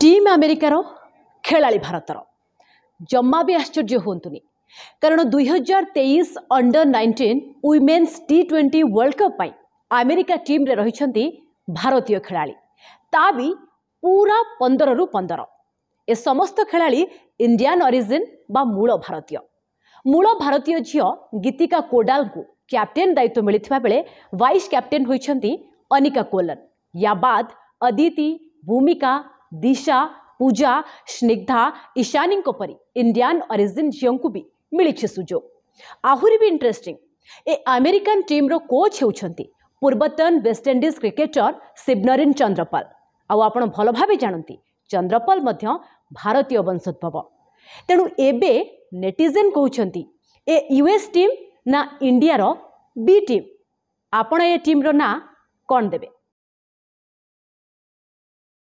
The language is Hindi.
टीम आमेरिकार खेला भारतर जमा भी आश्चर्य हूँ कारण दुईहजार तेईस under nineteen women's T twenty world cup America team रही भारतीय खेला पूरा पंदर रु पंदर ए समस्त खेला इंडियान अरिजिन बा मूल भारतीय मूल भारतीय झील गीतिका कोडाल को कैप्टेन दायित्व मिलता बेले वाइस कैप्टेन होती अनिका कोलन या बाद अदिति भूमिका ದಿಶಾ ಪೂಜಾ ಸ್ನಿಗ್ಧ ಇಶಾನಿಂಕ ಪರಿ ಇಂಡಿಯಾನ್ ଅରିଜିନ୍ ଝିଅଙ୍କୁ ବି ମିଳିଛି ସୁଯୋଗ ଆହୁରି ବି ଇଣ୍ଟରେଷ୍ଟିଂ ଏ ଆମେରିକାନ୍ ଟିମ୍ର କୋଚ୍ ହେଉଛନ୍ତି ପୂର୍ବତନ ୱେଷ୍ଟଇଣ୍ଡିଜ୍ କ୍ରିକେଟର ଶିବନରିନ୍ ଚନ୍ଦ୍ରପାଲ ଆଉ ଆପଣ ଭଲ ଭାବେ ଜାଣନ୍ତି ଚନ୍ଦ୍ରପାଲ ମଧ୍ୟ ଭାରତୀୟ ବଂଶୋଦ୍ଭବ ତେଣୁ ଏବେ ନେଟିଜେନ୍ କହୁଛନ୍ତି ଏ ୟୁଏସ୍ ଟିମ୍ ନା ଇଣ୍ଡିଆର ବି ଟିମ୍ ଆପଣ ଏ ଟିମ୍ର ନାଁ କ'ଣ ଦେବେ